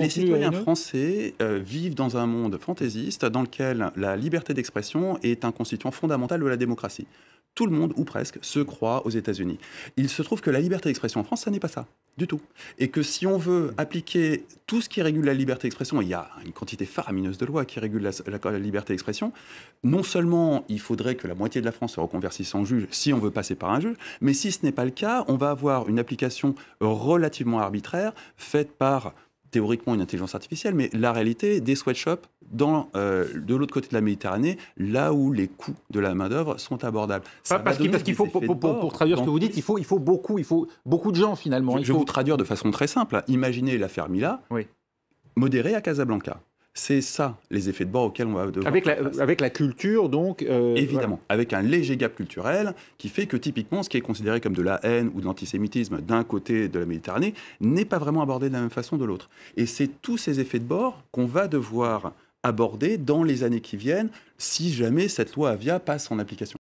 les citoyens français euh, vivent dans un monde fantaisiste dans lequel la liberté d'expression est un constituant fondamental de la démocratie. Tout le monde, ou presque, se croit aux États-Unis. Il se trouve que la liberté d'expression en France, ça n'est pas ça, du tout. Et que si on veut appliquer tout ce qui régule la liberté d'expression, il y a une quantité faramineuse de lois qui régulent la, la liberté d'expression, non seulement il faudrait que la moitié de la France se reconvertisse en juge si on veut passer par un juge, mais si ce n'est pas le cas, on va avoir une application relativement arbitraire faite par théoriquement une intelligence artificielle, mais la réalité des sweatshops dans, euh, de l'autre côté de la Méditerranée, là où les coûts de la main-d'œuvre sont abordables. parce qu'il faut, pour, traduire ce que vous dites, il faut, il faut, beaucoup, il faut beaucoup de gens finalement. Je, vous traduire de façon très simple. Imaginez l'affaire Mila, oui. modérée à Casablanca. C'est ça, les effets de bord auxquels on va devoir. Avec la, avec la culture, donc. Euh, Évidemment, avec un léger gap culturel qui fait que, typiquement, ce qui est considéré comme de la haine ou de l'antisémitisme d'un côté de la Méditerranée n'est pas vraiment abordé de la même façon de l'autre. Et c'est tous ces effets de bord qu'on va devoir aborder dans les années qui viennent si jamais cette loi Avia passe en application.